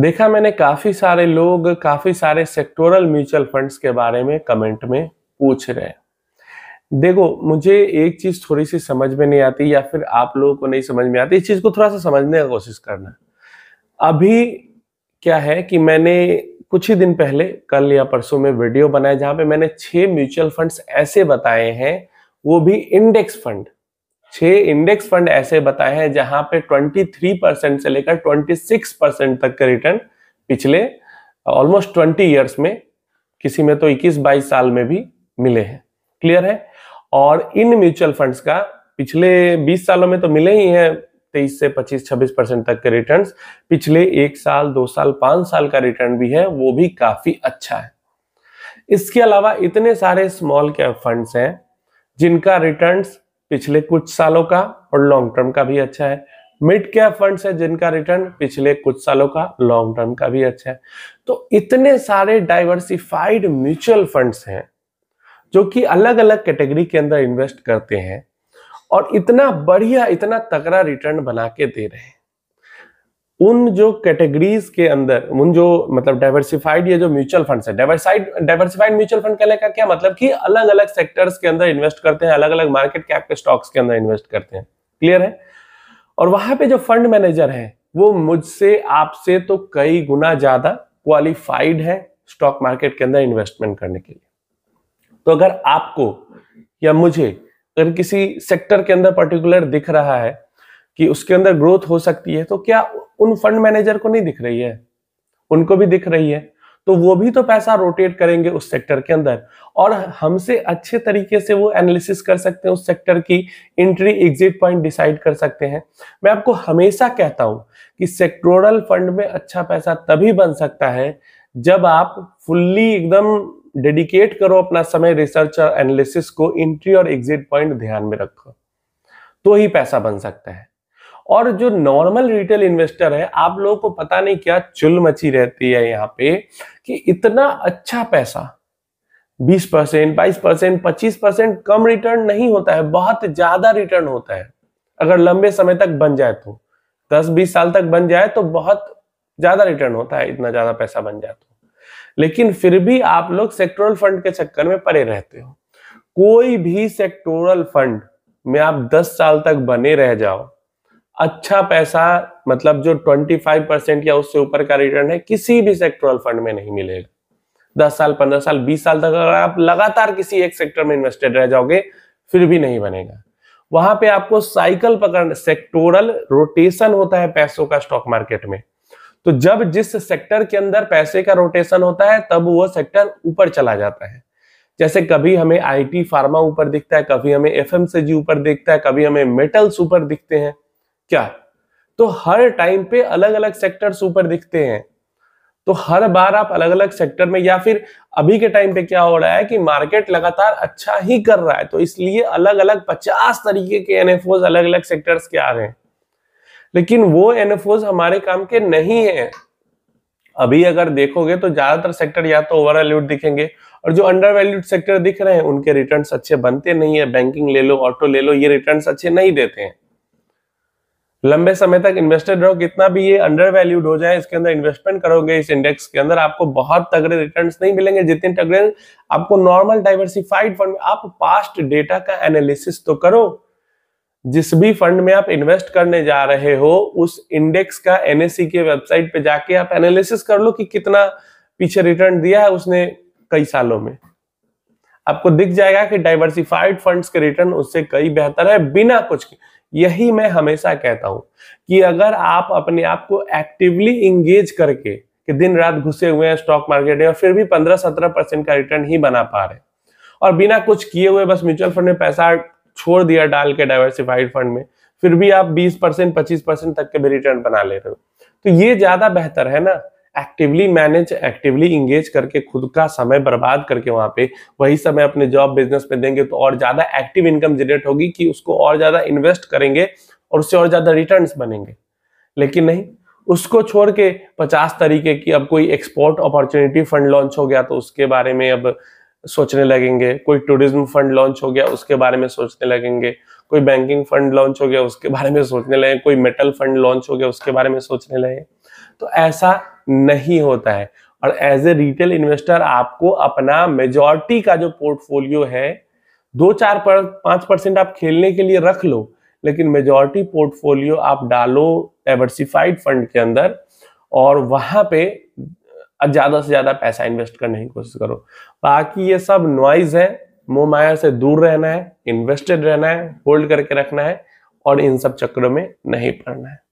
देखा मैंने काफी सारे लोग काफी सारे सेक्टोरल म्यूचुअल फंड्स के बारे में कमेंट में पूछ रहे हैं देखो मुझे एक चीज थोड़ी सी समझ में नहीं आती या फिर आप लोगों को नहीं समझ में आती इस चीज को थोड़ा सा समझने का कोशिश करना अभी क्या है कि मैंने कुछ ही दिन पहले कल या परसों में वीडियो बनाया जहां पे मैंने छह म्यूचुअल फंड्स ऐसे बताए हैं वो भी इंडेक्स फंड छह इंडेक्स फंड ऐसे बताए हैं जहां पे 23 परसेंट से लेकर 26 परसेंट तक का रिटर्न पिछले ऑलमोस्ट 20 इयर्स में किसी में तो 21-22 साल में भी मिले हैं क्लियर है और इन म्यूचुअल फंड्स का पिछले 20 सालों में तो मिले ही हैं 23 से 25-26 परसेंट तक के रिटर्न्स पिछले एक साल दो साल पांच साल का रिटर्न भी है वो भी काफी अच्छा है इसके अलावा इतने सारे स्मॉल कैप फंड्स हैं जिनका रिटर्न्स पिछले कुछ सालों का और लॉन्ग टर्म का भी अच्छा है मिड कैप फंड्स है जिनका रिटर्न पिछले कुछ सालों का लॉन्ग टर्म का भी अच्छा है तो इतने सारे डाइवर्सिफाइड म्यूचुअल फंड्स हैं जो कि अलग अलग कैटेगरी के अंदर इन्वेस्ट करते हैं और इतना बढ़िया इतना तगड़ा रिटर्न बना के दे रहे हैं उन जो कैटेगरीज के अंदर उन जो मतलब डाइवर्सिफाइड ये जो म्यूचुअल फंड है डाइवर्साइड डाइवर्सिफाइड म्यूचुअल फंड कहने का क्या मतलब कि अलग अलग सेक्टर्स के अंदर इन्वेस्ट करते हैं अलग अलग मार्केट कैप के स्टॉक्स के अंदर इन्वेस्ट करते हैं क्लियर है और वहां पे जो फंड मैनेजर है वो मुझसे आपसे तो कई गुना ज्यादा क्वालिफाइड है स्टॉक मार्केट के अंदर इन्वेस्टमेंट करने के लिए तो अगर आपको या मुझे अगर किसी सेक्टर के अंदर पर्टिकुलर दिख रहा है कि उसके अंदर ग्रोथ हो सकती है तो क्या उन फंड मैनेजर को नहीं दिख रही है उनको भी दिख रही है तो वो भी तो पैसा रोटेट करेंगे उस सेक्टर के अंदर और हमसे अच्छे तरीके से वो एनालिसिस कर सकते हैं उस सेक्टर की एंट्री एग्जिट पॉइंट डिसाइड कर सकते हैं मैं आपको हमेशा कहता हूं कि सेक्टोरल फंड में अच्छा पैसा तभी बन सकता है जब आप फुल्ली एकदम डेडिकेट करो अपना समय रिसर्च और एनालिसिस को एंट्री और एग्जिट पॉइंट ध्यान में रखो तो ही पैसा बन सकता है और जो नॉर्मल रिटेल इन्वेस्टर है आप लोगों को पता नहीं क्या चुल मची रहती है यहाँ पे कि इतना अच्छा पैसा 20 परसेंट बाईस परसेंट पच्चीस परसेंट कम रिटर्न नहीं होता है बहुत ज्यादा रिटर्न होता है अगर लंबे समय तक बन जाए तो दस बीस साल तक बन जाए तो बहुत ज्यादा रिटर्न होता है इतना ज्यादा पैसा बन जाए तो लेकिन फिर भी आप लोग सेक्टोरल फंड के चक्कर में पड़े रहते हो कोई भी सेक्टोरल फंड में आप 10 साल तक बने रह जाओ अच्छा पैसा मतलब जो 25 परसेंट या उससे ऊपर का रिटर्न है किसी भी सेक्टोरल फंड में नहीं मिलेगा दस साल पंद्रह साल बीस साल तक अगर आप लगातार किसी एक सेक्टर में इन्वेस्टेड रह जाओगे फिर भी नहीं बनेगा वहां पे आपको साइकिल पकड़ सेक्टोरल रोटेशन होता है पैसों का स्टॉक मार्केट में तो जब जिस सेक्टर के अंदर पैसे का रोटेशन होता है तब वो सेक्टर ऊपर चला जाता है जैसे कभी हमें आईटी फार्मा ऊपर दिखता है कभी हमें एफएमसीजी ऊपर दिखता है कभी हमें मेटल्स ऊपर दिखते हैं क्या तो हर टाइम पे अलग अलग सेक्टर ऊपर दिखते हैं तो हर बार आप अलग अलग सेक्टर में या फिर अभी के टाइम पे क्या हो रहा है कि मार्केट लगातार अच्छा ही कर रहा है तो इसलिए अलग अलग पचास तरीके के एन अलग अलग सेक्टर्स के आ रहे हैं लेकिन वो एन हमारे काम के नहीं है अभी अगर देखोगे तो ज्यादातर सेक्टर या तो ओवर वैल्यूड दिखेंगे और जो अंडर वैल्यूड सेक्टर दिख रहे हैं उनके रिटर्न अच्छे बनते नहीं है बैंकिंग ले लो ऑटो ले लो ये रिटर्न अच्छे नहीं देते हैं लंबे समय तक इन्वेस्टेड रहो कितना भी ये अंडर वैल्यूड हो जाए इसके अंदर इन्वेस्टमेंट करोगे इस इंडेक्स के अंदर आपको बहुत तगड़े रिटर्न्स नहीं मिलेंगे जितने तगड़े आपको नॉर्मल डाइवर्सिफाइड फंड में आप पास्ट डेटा का एनालिसिस तो करो जिस भी फंड में आप इन्वेस्ट करने जा रहे हो उस इंडेक्स का एनएससी के वेबसाइट पे जाके आप एनालिसिस कर लो कि कितना पीछे रिटर्न दिया है उसने कई सालों में आपको दिख जाएगा कि डाइवर्सिफाइड फंड्स के रिटर्न उससे कई बेहतर है बिना कुछ के यही मैं हमेशा कहता हूं कि अगर आप अपने आप को एक्टिवली इंगेज करके कि दिन रात घुसे हुए हैं स्टॉक मार्केट में और फिर भी 15-17 परसेंट का रिटर्न ही बना पा रहे और बिना कुछ किए हुए बस म्यूचुअल फंड में पैसा छोड़ दिया डाल के डाइवर्सिफाइड फंड में फिर भी आप बीस परसेंट पच्चीस परसेंट तक के भी रिटर्न बना ले रहे हो तो ये ज्यादा बेहतर है ना एक्टिवली मैनेज एक्टिवली इंगेज करके खुद का समय बर्बाद करके वहां पे वही समय अपने जॉब बिजनेस में देंगे तो और ज़्यादा एक्टिव इनकम जनरेट होगी कि उसको और ज़्यादा इन्वेस्ट करेंगे और उससे और ज़्यादा रिटर्न बनेंगे लेकिन नहीं उसको छोड़ के पचास तरीके की अब कोई एक्सपोर्ट अपॉर्चुनिटी फंड लॉन्च हो गया तो उसके बारे में अब सोचने लगेंगे कोई टूरिज्म फंड लॉन्च हो गया उसके बारे में सोचने लगेंगे कोई बैंकिंग फंड लॉन्च हो गया उसके बारे में सोचने लगे कोई मेटल फंड लॉन्च हो गया उसके बारे में सोचने लगे तो ऐसा नहीं होता है और एज ए रिटेल इन्वेस्टर आपको अपना मेजोरिटी का जो पोर्टफोलियो है दो चार पर पांच परसेंट आप खेलने के लिए रख लो लेकिन मेजोरिटी पोर्टफोलियो आप डालो डाइवर्सिफाइड फंड के अंदर और वहां पे ज़्यादा से ज़्यादा पैसा इन्वेस्ट करने की कोशिश करो बाकी ये सब नॉइज है मोमाया से दूर रहना है इन्वेस्टेड रहना है होल्ड करके रखना है और इन सब चक्रों में नहीं पड़ना है